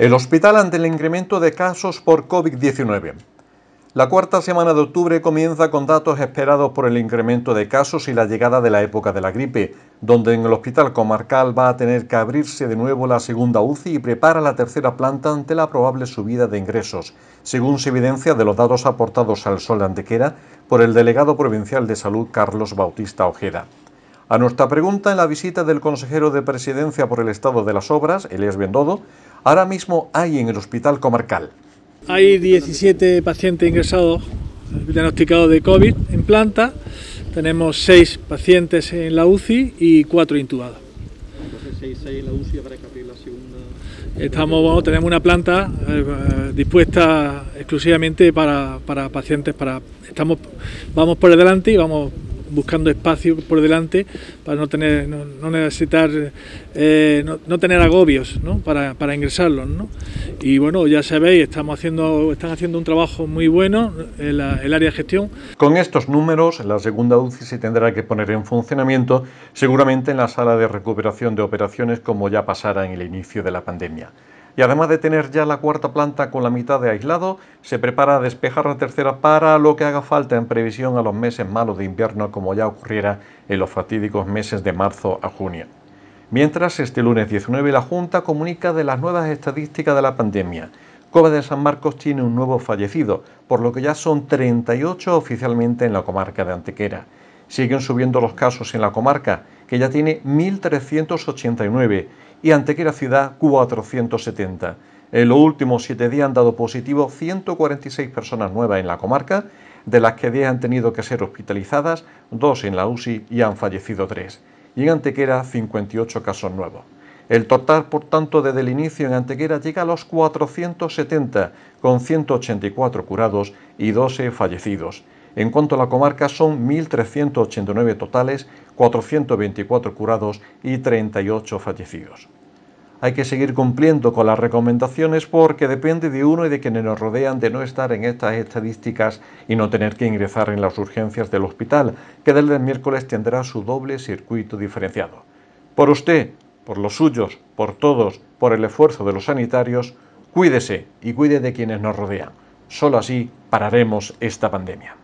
El hospital ante el incremento de casos por COVID-19. La cuarta semana de octubre comienza con datos esperados por el incremento de casos y la llegada de la época de la gripe, donde en el hospital comarcal va a tener que abrirse de nuevo la segunda UCI y prepara la tercera planta ante la probable subida de ingresos, según se evidencia de los datos aportados al Sol Antequera por el delegado provincial de salud Carlos Bautista Ojeda. A nuestra pregunta en la visita del consejero de presidencia por el estado de las obras, Elías Bendodo, ahora mismo hay en el hospital comarcal. Hay 17 pacientes ingresados diagnosticados de COVID en planta, tenemos 6 pacientes en la UCI y 4 intubados. Estamos, tenemos una planta eh, dispuesta exclusivamente para, pacientes, para estamos vamos por adelante delante y vamos buscando espacio por delante para no tener, no, necesitar, eh, no, tener agobios para, para, ingresarlos. Y bueno, ya sabéis, estamos haciendo, están haciendo un trabajo muy bueno en el área de gestión. Con estos números, la segunda UCI se tendrá que poner en funcionamiento, seguramente en la sala de recuperación de operaciones, como ya pasara en el inicio de la pandemia y además de tener ya la cuarta planta con la mitad de aislado, se prepara a despejar la tercera para lo que haga falta en previsión a los meses malos de invierno como ya ocurriera en los fatídicos meses de marzo a junio. Mientras, este lunes 19 la Junta comunica de las nuevas estadísticas de la pandemia. Cova de San Marcos tiene un nuevo fallecido, por lo que ya son 38 oficialmente en la comarca de Antequera. Siguen subiendo los casos en la comarca que ya tiene 1.389 y Antequera Ciudad 470. En los últimos siete días han dado positivo 146 personas nuevas en la comarca, de las que 10 han tenido que ser hospitalizadas, 2 en la UCI y han fallecido 3. Y en Antequera 58 casos nuevos. El total, por tanto, desde el inicio en Antequera llega a los 470, con 184 curados y 12 fallecidos. En cuanto a la comarca, son 1.389 totales, 424 curados y 38 fallecidos. Hay que seguir cumpliendo con las recomendaciones porque depende de uno y de quienes nos rodean de no estar en estas estadísticas y no tener que ingresar en las urgencias del hospital, que desde el miércoles tendrá su doble circuito diferenciado. Por usted, por los suyos, por todos, por el esfuerzo de los sanitarios, cuídese y cuide de quienes nos rodean. Solo así pararemos esta pandemia.